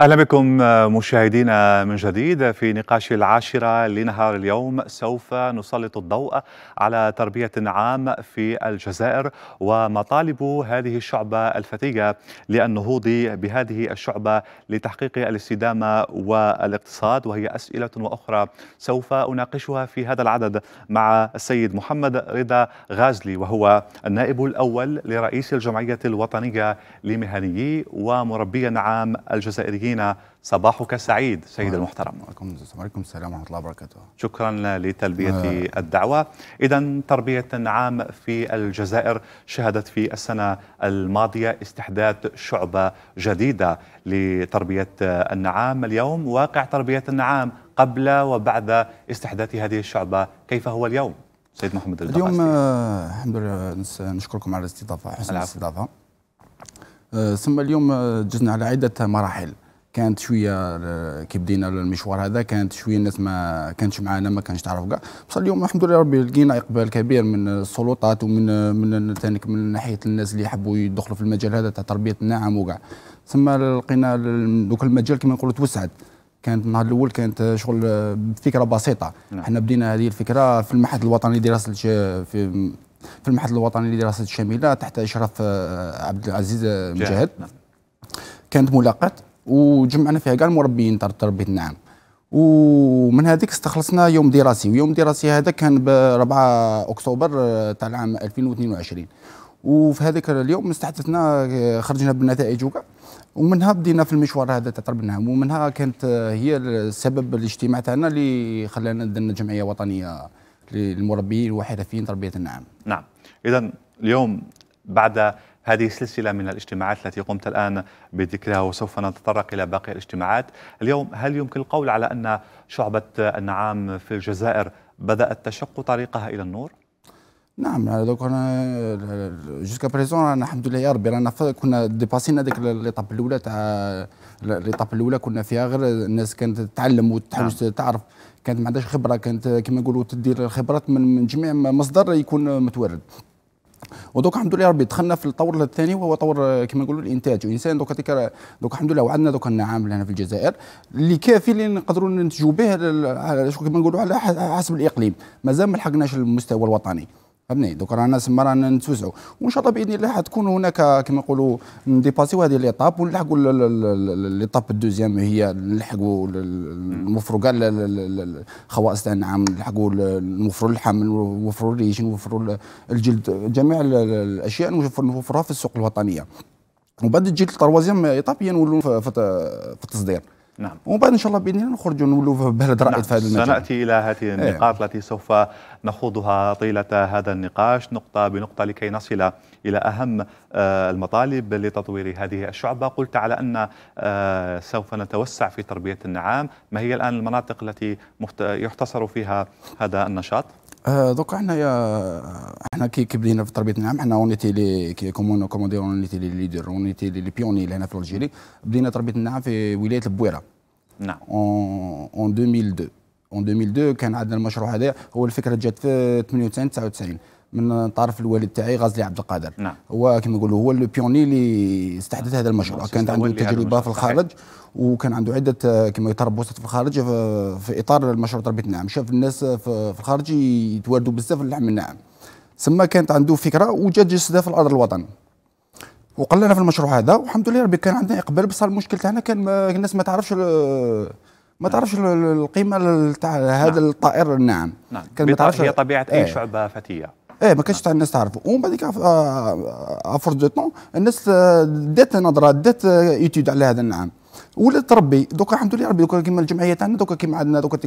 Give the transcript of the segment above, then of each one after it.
أهلا بكم آه، مشاهدينا من جديد في نقاش العاشرة لنهار اليوم سوف نسلط الضوء على تربية عام في الجزائر ومطالب هذه الشعبة الفتية للنهوض بهذه الشعبة لتحقيق الاستدامة والاقتصاد وهي أسئلة وأخرى سوف أناقشها في هذا العدد مع السيد محمد رضا غازلي وهو النائب الأول لرئيس الجمعية الوطنية لمهنيي ومربيا عام الجزائريين مشاهدينا صباحك سعيد سيد المحترم وعليكم السلام ورحمة الله وبركاته شكرا لتلبية آه. الدعوة إذا تربية عام في الجزائر شهدت في السنة الماضية استحداث شعبة جديدة لتربية النعام اليوم واقع تربية النعام قبل وبعد استحداث هذه الشعبة كيف هو اليوم سيد محمد اليوم آه، الحمد لله نشكركم على الاستضافة حسن الاستضافة آه، ثم اليوم جزنا على عدة مراحل كانت شويه آه، كي بدينا المشوار هذا كانت شويه الناس ما كانتش معانا ما كانش تعرف كاع بصح اليوم الحمد لله ربي لقينا اقبال كبير من السلطات ومن من ثانيك من ناحيه الناس اللي يحبوا يدخلوا في المجال هذا تاع تربيه الناعم وكاع ثم لقينا دوك المجال كما نقولوا توسعت كانت النهار الاول كانت شغل بفكره بسيطه نعم. احنا بدينا هذه الفكره في المعهد الوطني لدراسه في في المعهد الوطني لدراسه الشامله تحت اشراف آه، عبد العزيز آه، مجاهد نعم. كانت ملاقات وجمعنا فيها كاع المربيين تاع تربيه النعام ومن هذيك استخلصنا يوم دراسي ويوم دراسي هذا كان ب 4 اكتوبر آه، تاع العام 2022 وفي هذاك اليوم استحدثنا آه، خرجنا بالنتائج وكاع ومنها بدينا في المشوار هذا تاع النعام ومنها كانت آه، هي السبب الاجتماع تاعنا اللي خلانا درنا جمعيه وطنيه للمربيين وحرفيين تربيه النعم. نعم اذا اليوم بعد هذه سلسلة من الاجتماعات التي قمت الآن بذكرها وسوف نتطرق إلى باقي الاجتماعات اليوم هل يمكن القول على أن شعبة النعام في الجزائر بدأت تشق طريقها إلى النور؟ نعم دوك انا جوسكا بريزون الحمد لله يا ربي رانا كنا ديباسينا هذيك ليطاب الاولى تاع ليطاب الاولى كنا فيها غير الناس كانت تتعلم وتحوس نعم. تعرف كانت ما عندهاش خبره كانت كما نقولوا تدير الخبرات من, من جميع مصدر يكون متوارد ودوك الحمد لله ربي دخلنا في الطور الثاني وهو طور آه، كما نقولوا الانتاج الانسان دوك هذيك دوك الحمد لله وعندنا دوك النعام هنا في الجزائر اللي كافي اللي نقدروا ننتجوا به كما نقولوا على حسب الاقليم مازال ما لحقناش المستوى الوطني فهمني دوك رانا سما رانا نتوسعوا وان شاء الله باذن الله حتكون هناك كما نقولوا نديباسيو هذه ليطاب ونلحقوا ليطاب الدوزيام هي نلحقوا المفروقه الخواص تاع النعام نلحقوا نوفروا اللحم نوفروا الريش نوفروا الجلد جميع الاشياء نوفروها في السوق الوطنيه وبعد تجي الثروازيام ايطاب هي نولوا في التصدير نعم ومن بعد ان شاء الله باذن الله نخرج ونولوا بلد رائد نعم. في هذا المجال سناتي الى هذه إيه. النقاط التي سوف نخوضها طيله هذا النقاش نقطه بنقطه لكي نصل إلى أهم آه، المطالب لتطوير هذه الشعبة قلت على أن آه، سوف نتوسع في تربية النعام ما هي الآن المناطق التي يحتصر فيها هذا النشاط؟ آه، دوكا احنا احنا كي بدينا في تربيه النعام احنا اونيتي لي كي كومون كومون دير اونيتي لي ليدر اونيتي لي بيوني هنا في الجيري بدينا تربيه النعام في ولايه البويره نعم اون 2002 اون 2002 كان عندنا المشروع هذا هو الفكره جات في 98 99 من طرف الوالد تاعي غازلي عبد القادر نعم. هو كما نقولوا هو لو بيوني اللي استحدث هذا المشروع نعم، كانت عنده تجربه في الخارج وكان عنده عده كما تربصات في الخارج في اطار المشروع تربيه النعم شاف الناس في الخارج يتواردوا بزاف اللحم النعم ثم كانت عنده فكره وجات جسدها في الارض الوطن وقال لنا في المشروع هذا والحمد لله ربي كان عندنا اقبال بصح المشكل تاعنا كان الناس ما تعرفش ما تعرفش القيمه تاع هذا نعم. الطائر الناعم نعم كان ما تعرفش هي طبيعه إيه. اي شعبه فتيه ايه ما كانش تاع الناس تعرفه ومن بعد افور دو طون الناس آه، دات نظره دات ايتيود آه، على هذا النعام ولات تربي دوكا الحمد لله ربي دوكا كيما الجمعيه تاعنا دوكا كيما عندنا دوكا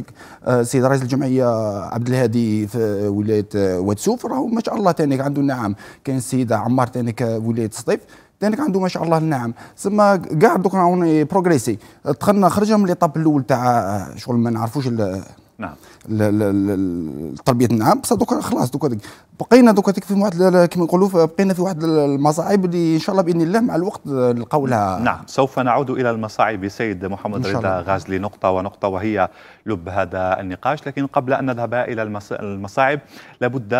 آه، السيد رئيس الجمعيه عبد الهادي في ولايه واد سوف راهو ما شاء الله تانيك عنده نعم كاين السيد عمار تانيك ولايه سطيف تانيك عنده ما شاء الله النعم سما كاع دوكا راهو بروغريسي دخلنا خرجنا من ليطاب الاول تاع شغل ما نعرفوش نعم تربيه النعام بصح دوكا خلاص دوكا بقينا دوكا في واحد كما نقولوا بقينا في واحد المصاعب اللي ان شاء الله باذن الله مع الوقت نلقاو لها نعم سوف نعود الى المصاعب سيد محمد رضا غازلي نقطه ونقطه وهي لب هذا النقاش لكن قبل ان نذهب الى المصاعب لابد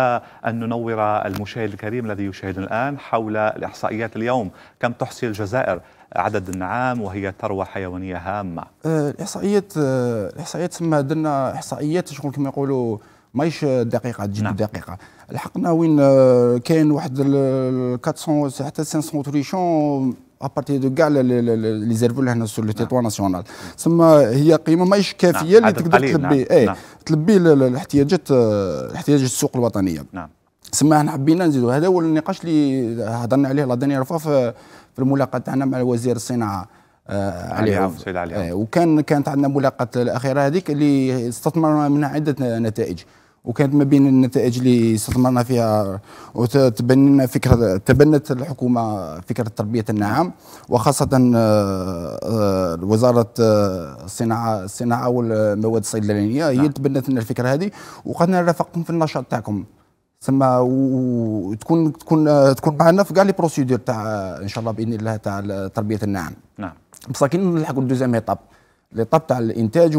ان ننور المشاهد الكريم الذي يشاهدنا الان حول الاحصائيات اليوم كم تحصي الجزائر عدد النعام وهي ثروه حيوانيه هامه أه، الاحصائيات أه، الاحصائيات تسمى درنا احصائيات شغل كما يقولوا ماهيش دقيقه تجيب نعم. دقيقه لحقنا وين أه، كاين واحد 400 حتى 500 تريشون ابارتي دو كاع لي زيرفول هنا سور لو تيتوا ناسيونال تسمى هي قيمه ماهيش كافيه نعم. اللي تقدر تلبي نعم. إيه، نعم. تلبي الاحتياجات احتياجات السوق الوطنيه نعم تسمى احنا حبينا نزيدوا هذا هو النقاش اللي هضرنا عليه لا دانيير فوا في الملاقاه تاعنا مع وزير الصناعه آه، علي عوف سيد علي عوف آه، وكان كانت عندنا ملاقاه الاخيره هذيك اللي استثمرنا منها عده نتائج وكانت ما بين النتائج اللي استثمرنا فيها وتبنينا فكره تبنت الحكومه فكره التربيه النعام وخاصه آه، وزاره الصناعه الصناعه والمواد الصيدلانيه هي نعم. تبنت لنا الفكره هذه وقدنا رافقكم في النشاط تاعكم تسمى وتكون تكون تكون معنا في كاع لي بروسيدور تاع ان شاء الله باذن الله تاع تربيه النعم نعم بصح كي نلحقوا الدوزيام ايطاب ليطاب تاع الانتاج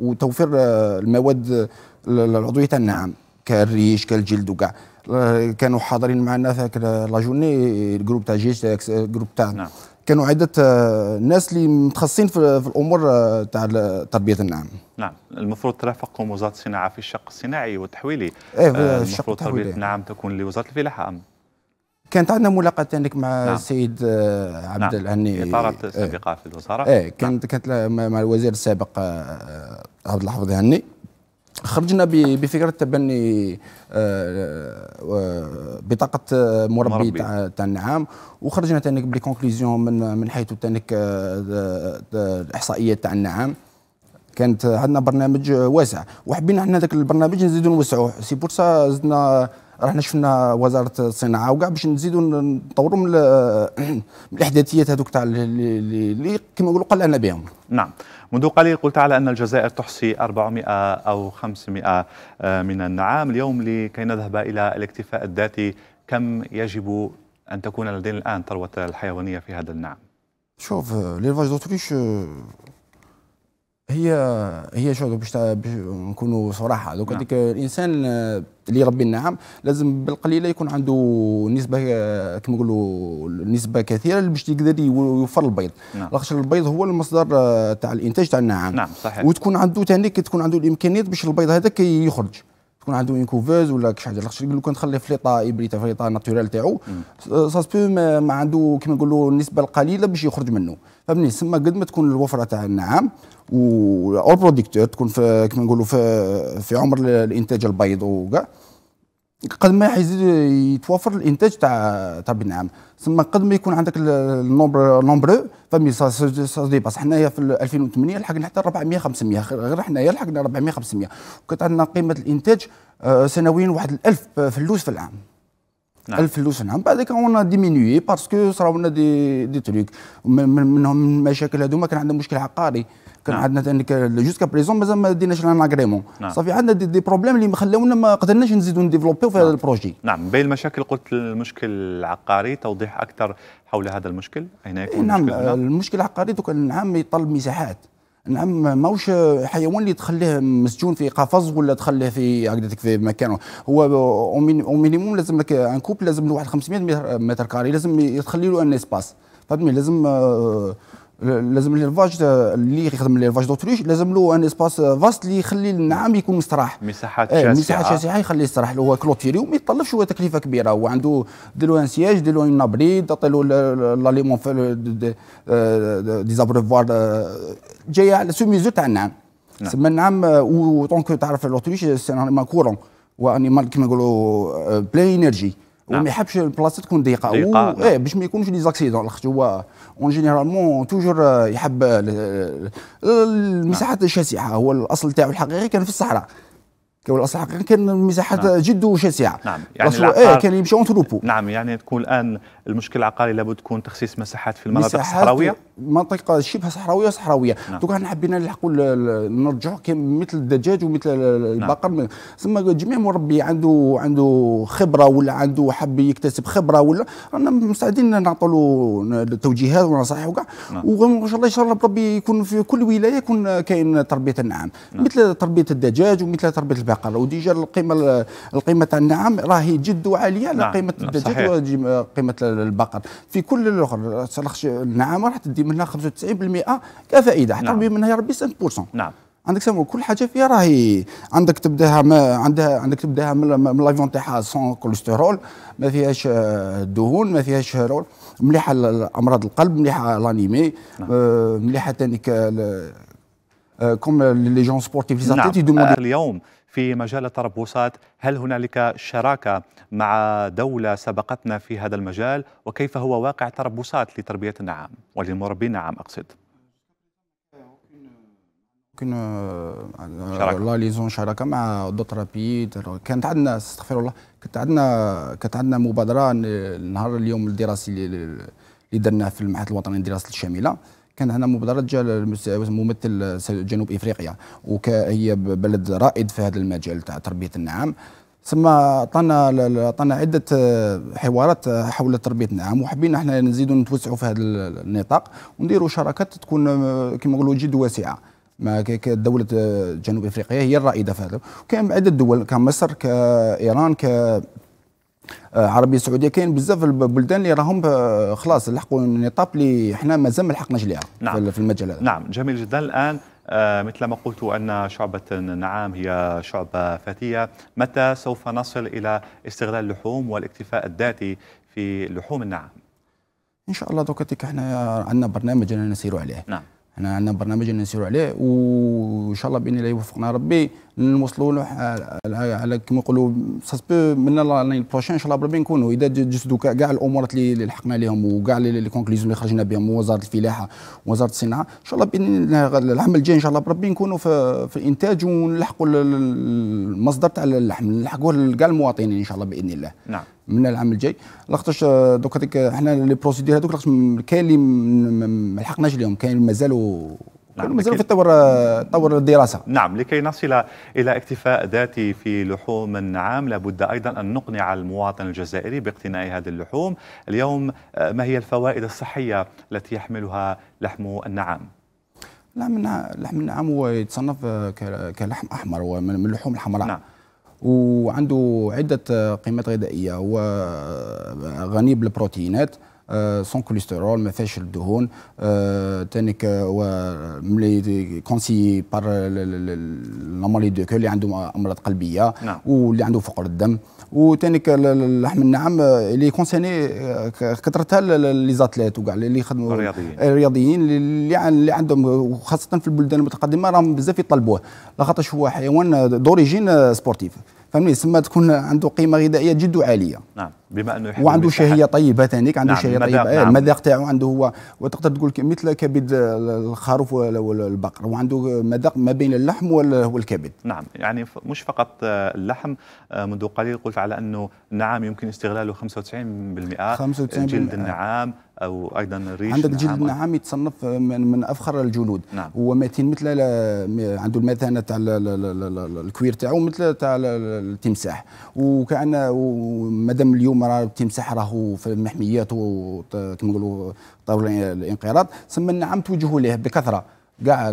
وتوفير آه، المواد العضويه تاع النعم كالريش كالجلد وكاع آه، كانوا حاضرين معنا في لا جورني الجروب تاع جيش آه، الجروب تاع نعم. كانوا عدة آه، ناس اللي متخصصين في, الامور آه، تاع تربيه النعم. نعم المفروض ترافقهم وزاره الصناعه في الشق الصناعي والتحويلي. ايه آه المفروض تربيه النعم تكون لوزاره الفلاحه ام؟ كانت عندنا ملاقات ثانيك مع نعم. السيد آه، عبد نعم. الهني اطارات إيه. سابقه ايه. في الوزاره. ايه كانت نعم. كانت مع الوزير السابق عبد الحفظ الهني. خرجنا بفكره تبني آه، آه، بطاقه آه، مربي تاع تاع النعام وخرجنا تانيك بلي من من حيث تانيك الاحصائيات تاع النعام كانت عندنا برنامج واسع وحبينا احنا ذاك البرنامج نزيدو نوسعوه سي بور سا زدنا رحنا شفنا وزاره الصناعه وكاع باش نزيدوا نطوروا من, الاحداثيات هذوك تاع اللي كما نقولوا قلعنا بهم نعم منذ قليل قلت على أن الجزائر تحصي 400 أو 500 آه، من النعام اليوم لكي نذهب إلى الاكتفاء الذاتي كم يجب أن تكون لدينا الآن ثروة الحيوانية في هذا النعام؟ شوف ليفاج آه، دوتريش هي هي شو باش نكونوا صراحه دوك نعم. الانسان آه، اللي يربي النعم لازم بالقليله يكون عنده نسبه آه، كما نقولوا نسبه كثيره اللي باش يقدر يوفر البيض نعم. لاخاطش البيض هو المصدر آه، تاع الانتاج تاع النعم نعم صحيح وتكون عنده ثاني تكون عنده الامكانيات باش البيض هذاك يخرج تكون عنده اون كوفوز ولا كاش حاجه لاخاطش لو كان تخليه في ليطا ابريتا في ليطا ناتورال تاعو سا سبو ما, ما عنده كيما نقولوا النسبه القليله باش يخرج منه فهمني سما قد ما تكون الوفره تاع النعام و اول بروديكتور تكون في كيما نقولوا في, في عمر الانتاج البيض وكاع قد ما يزيد يتوفر الانتاج تاع تاع بنعام ثم قد ما يكون عندك النومبر نومبرو فمي سا دي باس حنايا في 2008 لحقنا حتى 400 500 غير حنايا لحقنا 400 500 وكانت عندنا قيمه الانتاج آه، سنويا واحد 1000 آه، فلوس في العام نعم. الفلوس نعم بعد ذلك اون ديمينوي باسكو صراو لنا دي دي تروك منهم من المشاكل هذوما كان عندنا مشكل عقاري كان نعم. عندنا جوسكا بريزون مازال ما ديناش لنا اغريمون نعم. صافي عندنا دي, دي بروبليم اللي خلاونا ما قدرناش نزيدو نديفلوبيو في نعم. هذا البروجي نعم بين المشاكل قلت المشكل العقاري توضيح اكثر حول هذا المشكل اين يكون نعم المشكل العقاري دوك العام يطلب مساحات نعم ماهوش حيوان اللي تخليه مسجون في قفص ولا تخليه في هكذاك في مكانه هو او مينيموم لازم لك ان كوب لازم له واحد 500 متر, كاري لازم يتخلي له ان اسباس فهمتني لازم آه، لازم ليرفاج اللي يخدم ليرفاج دوتريش لازم له ان اسباس فاست اللي يخلي النعام يكون مستراح مساحات إيه، شاسعه مساحات شاسعه يخلي يستراح اللي هو كلوتيري وما يطلبش هو تكلفه كبيره هو عنده دير له ان سياج دير له ان ابري تعطي له لاليمون دي زابريفوار جايه على سو ميزو تاع النعام تسمى نعم. النعام وطونك تعرف لوتريش سي ان كورون وانيمال كيما نقولوا بلاي euh، انرجي وما نعم. يحبش البلاصه تكون ضيقه و... نعم. ايه باش ما يكونش لي زاكسيدون لاخت هو اون جينيرالمون توجور يحب المساحات نعم. الشاسعه هو الاصل تاعو الحقيقي كان في الصحراء كان الاصل الحقيقي كان المساحات نعم. جد شاسعه نعم يعني العقار... ايه كان يمشي اون تروبو نعم يعني تكون الان المشكل العقاري لابد تكون تخصيص مساحات في المناطق الصحراويه منطقه شبه صحراويه صحراويه نعم. دوكا حنا حبينا نلحقوا نرجعوا مثل الدجاج ومثل نعم. البقر نعم. ثم جميع مربي عنده عنده خبره ولا عنده حب يكتسب خبره ولا رانا مستعدين نعطوا له التوجيهات ونصائح وكاع نعم. وان شاء الله ان شاء الله بربي يكون في كل ولايه يكون كاين تربيه النعام نعم. مثل تربيه الدجاج ومثل تربيه البقر وديجا القيمه القيمه تاع النعام راهي جد عاليه على نعم. قيمه نعم، الدجاج وقيمه البقر في كل الاخر النعام راح تدي منها 95% كفائده حتى نعم. منها ربي 5% نعم عندك سمو كل حاجه فيها راهي عندك تبداها ما عندها عندك تبداها من لافون تاعها سون كوليسترول ما فيهاش آه، دهون ما فيهاش هرول مليحه لامراض القلب مليحه لانيمي نعم. آه، مليحه ثاني آه، كوم لي جون سبورتيف لي زاتليت نعم. اليوم في مجال التربصات هل هنالك شراكة مع دولة سبقتنا في هذا المجال وكيف هو واقع تربصات لتربية النعام وللمربين النعام أقصد كنا لا ليزون شراكه مع دوتر بي كانت عندنا استغفر الله كانت عندنا كانت عندنا مبادره نهار اليوم الدراسي اللي درناه في المعهد الوطني للدراسات الشامله كان هنا مبادره ممثل جنوب افريقيا وهي بلد رائد في هذا المجال تاع تربيه النعام ثم عطانا عطانا عده آه، حوارات آه، حول تربيه النعام وحبينا احنا نزيدوا نتوسعوا في هذا النطاق ونديروا شراكات تكون آه، كما نقولوا جد واسعه ما دولة جنوب افريقيا هي الرائده في هذا وكان عده دول كمصر كايران ك العربيه آه، السعوديه كاين بزاف البلدان اللي راهم آه، خلاص لحقوا نطاق اللي احنا مازال ما لحقناش ليها نعم. في المجال هذا نعم جميل جدا الان آه، مثل ما قلت أن شعبة نعام هي شعبة فتية متى سوف نصل إلى استغلال اللحوم والاكتفاء الذاتي في لحوم النعام إن شاء الله دوكتك احنا عندنا برنامج نسير عليه نعم احنا عندنا برنامج نسيروا عليه وان شاء الله باذن الله يوفقنا ربي نوصلوا له على كما يقولوا ساسبو من الاني البروشين ان شاء الله بربي نكونوا اذا جسدوا كاع الامور اللي لحقنا لهم وكاع لي كونكليزيون اللي خرجنا بهم وزاره الفلاحه وزاره الصناعه ان شاء الله باذن العام الجاي ان شاء الله بربي نكونوا في, في الانتاج ونلحقوا المصدر تاع اللحم نلحقوه لكاع المواطنين ان شاء الله باذن الله نعم من العام الجاي لقطاش آه، دوك هذيك آه، حنا لي بروسيدير هذوك لقطاش كاين اللي ما لحقناش اليوم كاين مازالوا نعم مازالوا في تطور تطور الدراسه آه، نعم لكي نصل الى اكتفاء ذاتي في لحوم عام لابد ايضا ان نقنع المواطن الجزائري باقتناء هذه اللحوم اليوم ما هي الفوائد الصحيه التي يحملها لحم النعام لحم النعام هو يتصنف كلحم احمر ومن اللحوم الحمراء نعم. وعنده عدة قيمات غذائية وغني بالبروتينات سون آه، كوليسترول ما فيهاش الدهون آه، تانيك و ملي كونسيي بار لامالي دو كو اللي عندهم امراض قلبيه نعم. واللي عنده فقر الدم وتانيك اللحم النعم آه، اللي كونسيني كثرتها لي زاتليت وكاع اللي يخدموا الرياضيين الرياضيين اللي, اللي عندهم وخاصه في البلدان المتقدمه راهم بزاف يطلبوه لخاطرش هو حيوان دوريجين سبورتيف فهمني تسمى تكون عنده قيمه غذائيه جد عاليه نعم بما انه يحب وعنده شهيه طيبه ثانيك عنده نعم شهيه طيبه نعم. المذاق تاعو عنده هو وتقدر تقول مثل كبد الخروف والبقر وعنده مذاق ما بين اللحم والكبد نعم يعني مش فقط آه، اللحم آه، منذ قليل قلت على انه نعم يمكن استغلاله 95% 95% جلد النعام او ايضا الريش عندك الجلد النعام نعم. يتصنف من, من افخر الجلود نعم. ومتين مثل عنده المثانه تاع الكوير تاعو مثل تاع التمساح وكان مادام اليوم راه التمساح راهو في المحميات كما نقولوا طاوله الانقراض سما النعام توجهوا ليه بكثره كاع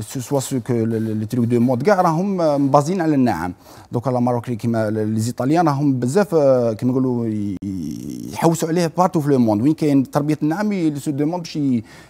سوا سو كو لي تريك دو مود كاع راهم مبازين على الناعم دوكا لا ماروكري كيما لي زيطاليان راهم بزاف آه، كيما نقولوا يحوسوا عليه بارتو في لو موند وين كاين تربيه النعم سو دو موند باش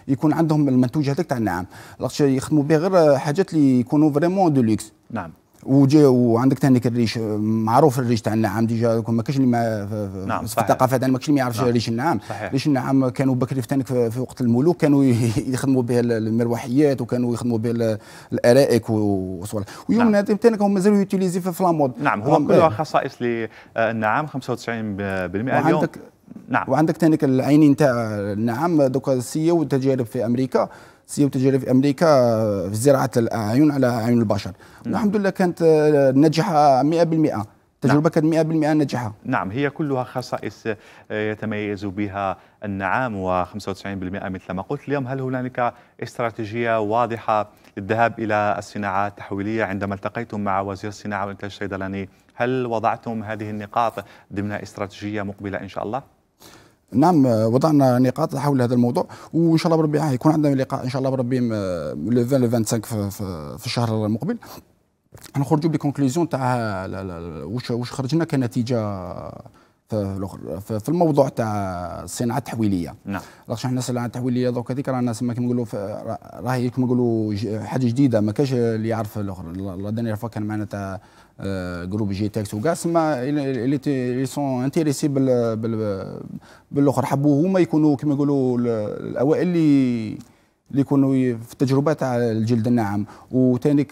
يكون عندهم المنتوج هذاك تاع النعم لاخاطش يخدموا به غير حاجات اللي يكونوا فريمون دو لوكس نعم وجا وعندك ثاني الريش معروف الريش تاع النعام ديجا ما كاش اللي ما في, نعم في الثقافه تاعنا يعني ما كاش اللي ما يعرفش نعم. ريش النعام صحيح. ريش النعام كانوا بكري في في, في وقت الملوك كانوا يخدموا به المروحيات وكانوا يخدموا به الارائك وصوالح ويوم نعم. تانك هم مازالوا يوتيليزي في فلامود نعم هو كلها خصائص للنعام 95% اليوم نعم وعندك تانيك العينين تاع النعام دوكا سي والتجارب في امريكا سيو تجربة في أمريكا آه، في زراعة الأعين على أعين البشر نعم. الحمد لله كانت آه، ناجحة 100% تجربة كانت 100% ناجحة نعم هي كلها خصائص آه، يتميز بها النعام و95% مثل ما قلت اليوم هل هنالك استراتيجية واضحة للذهاب إلى الصناعات التحويلية عندما التقيتم مع وزير الصناعة والإنتاج الصيدلاني هل وضعتم هذه النقاط ضمن استراتيجية مقبلة إن شاء الله؟ نعم وضعنا نقاط حول هذا الموضوع وان شاء الله بربي آه، يكون عندنا لقاء ان شاء الله بربي لو 20 لو 25 في, في الشهر المقبل نخرجوا بكونكلوزيون تاع واش واش خرجنا كنتيجه في الموضوع تاع الصناعه التحويليه نعم خاطر حنا الصناعه التحويليه دوك هذيك رانا الناس كيما نقولوا راهي كيما نقولوا حاجه جديده ما كاش اللي يعرف الاخر لا دانيير فوا كان معنا تاع جروب جي تاكس وكاع سما اللي سون انتيريسي بالاخر حبوا هما يكونوا كما يقولوا الاوائل اللي اللي يكونوا في التجربه تاع الجلد الناعم وتانيك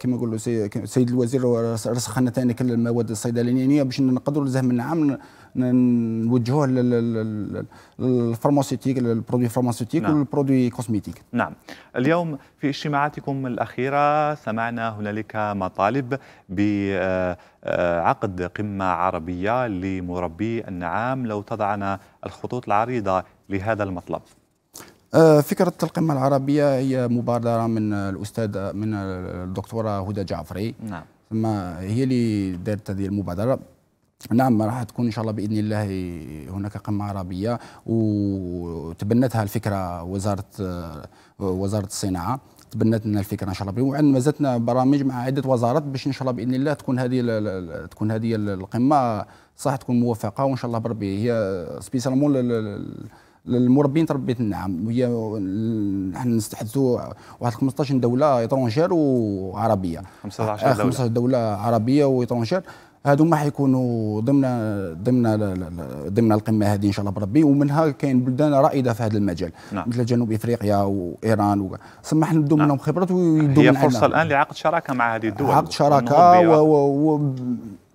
كما يقول السيد الوزير رسخ لنا تانيك المواد الصيدلانيه يعني باش نقدروا الزهم الناعم نوجهوه للفارماسيوتيك البرودوي فارماسيوتيك نعم. والبرودوي كوزميتيك نعم اليوم في اجتماعاتكم الاخيره سمعنا هنالك مطالب بعقد آه، قمه عربيه لمربي النعام لو تضعنا الخطوط العريضه لهذا المطلب آه، فكرة القمة العربية هي مبادرة من الأستاذ من الدكتورة هدى جعفري نعم ثم هي اللي دارت هذه المبادرة نعم راح تكون ان شاء الله باذن الله هناك قمه عربيه وتبنتها الفكره وزاره وزاره الصناعه تبنت لنا الفكره ان شاء الله وعندنا مازالتنا برامج مع عده وزارات باش ان شاء الله باذن الله تكون هذه تكون هذه القمه صح تكون موفقه وان شاء الله بربي هي سبيسيالمون المربين تربيه النعم هي نحن نستحدثوا واحد 15 دوله ايترونجير وعربيه 15 آه، دوله 15 دوله عربيه وايترونجير هادو ما حيكونوا ضمن ضمن ضمن القمه هذه ان شاء الله بربي ومنها كاين بلدان رائده في هذا المجال نعم. مثل جنوب افريقيا وايران و... سما حنا نبدو نعم. منهم خبرات ويدوا هي فرصه الان لعقد شراكه مع هذه الدول عقد شراكه و... و... و...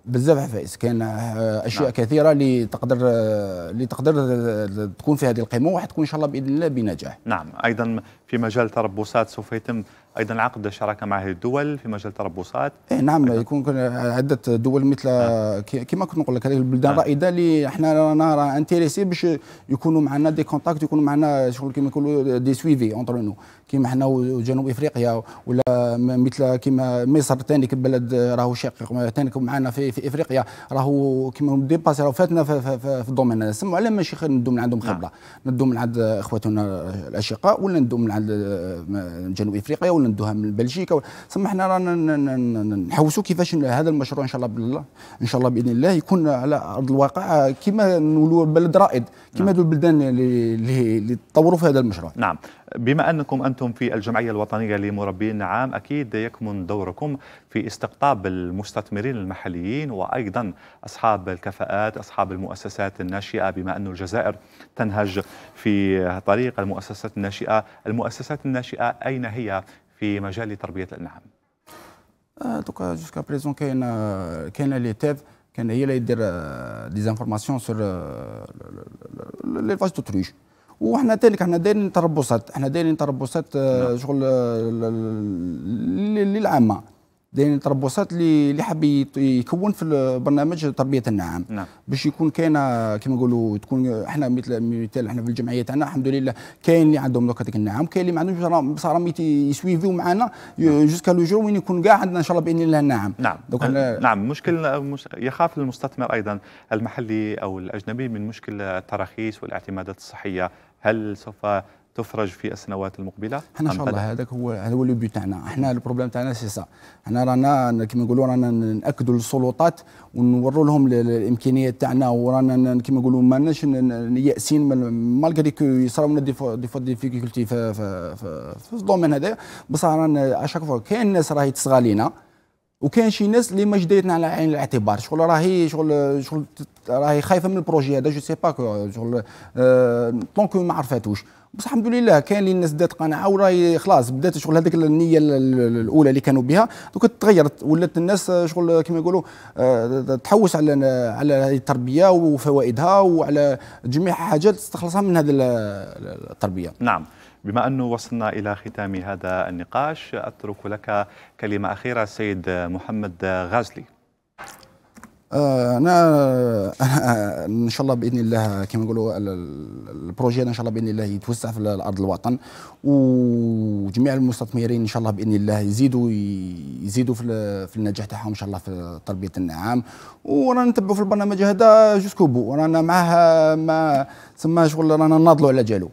بزاف فائز كاين آه، اشياء نعم. كثيره اللي تقدر آه، اللي تقدر آه، تكون في هذه القمه وحتكون ان شاء الله باذن الله بنجاح. نعم ايضا في مجال التربصات سوف يتم ايضا عقد شراكه مع هذه الدول في مجال التربصات إيه نعم أيضاً. يكون عده دول مثل آه. نعم. كما كنت نقول لك هذه البلدان نعم. الرائده اللي احنا رانا انتريسي انتيريسي باش يكونوا معنا دي كونتاكت يكونوا معنا شغل كما نقولوا دي سويفي اونتر نو كما احنا وجنوب افريقيا ولا مثل كما مصر ثاني بلد راهو شقيق ثاني معنا في, في افريقيا راهو كما ديباسي راهو فاتنا في, في, في, في الدومين نسموا على ماشي خير ندو من عندهم خبره نعم. ندو من عند اخواتنا الاشقاء ولا ندو من عند جنوب افريقيا ولا وندوها من بلجيكا ثم حنا رانا نحوسوا كيفاش هذا المشروع ان شاء الله بالله ان شاء الله باذن الله يكون على ارض الواقع آه، كما نولوا بلد رائد كما نعم. البلدان اللي تطوروا في هذا المشروع نعم بما انكم انتم في الجمعيه الوطنيه لمربين النعام اكيد يكمن دوركم في استقطاب المستثمرين المحليين وايضا اصحاب الكفاءات اصحاب المؤسسات الناشئه بما ان الجزائر تنهج في طريق المؤسسات الناشئه المؤسسات الناشئه اين هي في مجال تربيه الانعام دوكا جوسكا بريزون كاين كاين لي تيف كان هي اللي دير دي زانفورماسيون سور ليفاج تروج وحنا تالك حنا دايرين تربصات حنا دايرين تربصات شغل للعامه داين تربصات اللي اللي حاب يكون في البرنامج تربيه النعام نعم. باش يكون كاين كما نقولوا تكون احنا مثل مثال احنا في الجمعيه تاعنا الحمد لله كاين اللي عندهم دوك هذيك النعام كاين اللي ما عندهمش صرا يسويفيو معنا نعم. جوسكا لو جور وين يكون كاع عندنا ان شاء الله باذن الله النعام نعم نعم مشكل مش يخاف المستثمر ايضا المحلي او الاجنبي من مشكل التراخيص والاعتمادات الصحيه هل سوف تفرج في السنوات المقبله؟ احنا ان شاء الله هذاك هو هذا هو البي تاعنا، احنا البروبليم تاعنا سي سا، احنا رانا كيما نقولوا رانا ناكدوا للسلطات ونوروا لهم الامكانيات تاعنا ورانا كيما نقولوا ماناش يائسين مالغري كو يصراو لنا دي فوا دي فيكولتي في في, في الدومين هذايا، بصح رانا اشاك فوا كاين ناس راهي تصغى لينا وكاين شي ناس اللي ماش دايرنا على عين الاعتبار شغل راهي شغل شغل راهي خايفه من البروجي هذا جو سي با شغل طونكو آه، ما عرفاتوش بس الحمد لله كاين اللي الناس بدات قناعه وراهي خلاص بدات شغل هذيك النيه الاولى اللي كانوا بها دوك تغيرت ولات الناس شغل كما يقولوا آه، تحوس على على هذه التربيه وفوائدها وعلى جميع حاجات تستخلصها من هذه التربيه نعم بما أنه وصلنا إلى ختام هذا النقاش أترك لك كلمة أخيرة سيد محمد غازلي آه، انا ان شاء الله باذن الله كما نقولوا البروجي ان شاء الله باذن الله يتوسع في الارض الوطن وجميع المستثمرين ان شاء الله باذن الله يزيدوا يزيدوا في النجاح تاعهم ان شاء الله في تربيه النعام ورانا نتبعوا في البرنامج هذا جوسكو بو رانا معاه ما تسمى شغل رانا ناضلوا على جالو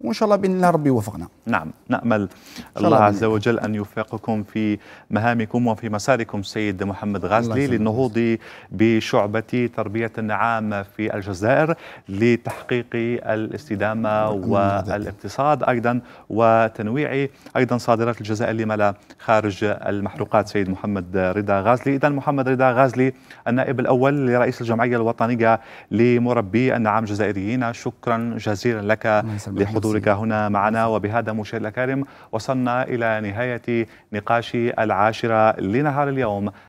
وان شاء الله باذن الله ربي يوفقنا. نعم نامل الله, الله عز وجل ان يوفقكم في مهامكم وفي مساركم سيد محمد غازلي للنهوض بشعبه تربيه النعام في الجزائر لتحقيق الاستدامه والاقتصاد ايضا وتنويع ايضا صادرات الجزائر لما لا خارج المحروقات سيد محمد رضا غازلي، اذا محمد رضا غازلي النائب الاول لرئيس الجمعيه الوطنيه لمربي النعام الجزائريين شكرا جزيلا لك لحضورك حضورك هنا معنا وبهذا مشاهد الأكارم وصلنا إلى نهاية نقاش العاشرة لنهار اليوم